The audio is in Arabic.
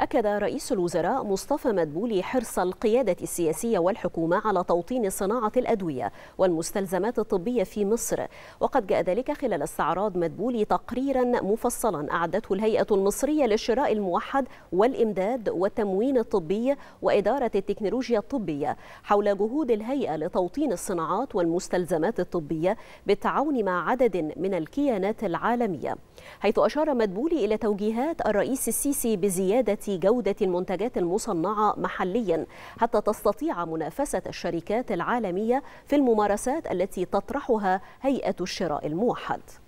أكد رئيس الوزراء مصطفى مدبولي حرص القيادة السياسية والحكومة على توطين صناعة الأدوية والمستلزمات الطبية في مصر وقد جاء ذلك خلال استعراض مدبولي تقريرا مفصلا أعدته الهيئة المصرية للشراء الموحد والإمداد والتموين الطبي وإدارة التكنولوجيا الطبية حول جهود الهيئة لتوطين الصناعات والمستلزمات الطبية بالتعاون مع عدد من الكيانات العالمية حيث أشار مدبولي إلى توجيهات الرئيس السيسي بزيادة جودة المنتجات المصنعة محليا حتى تستطيع منافسة الشركات العالمية في الممارسات التي تطرحها هيئة الشراء الموحد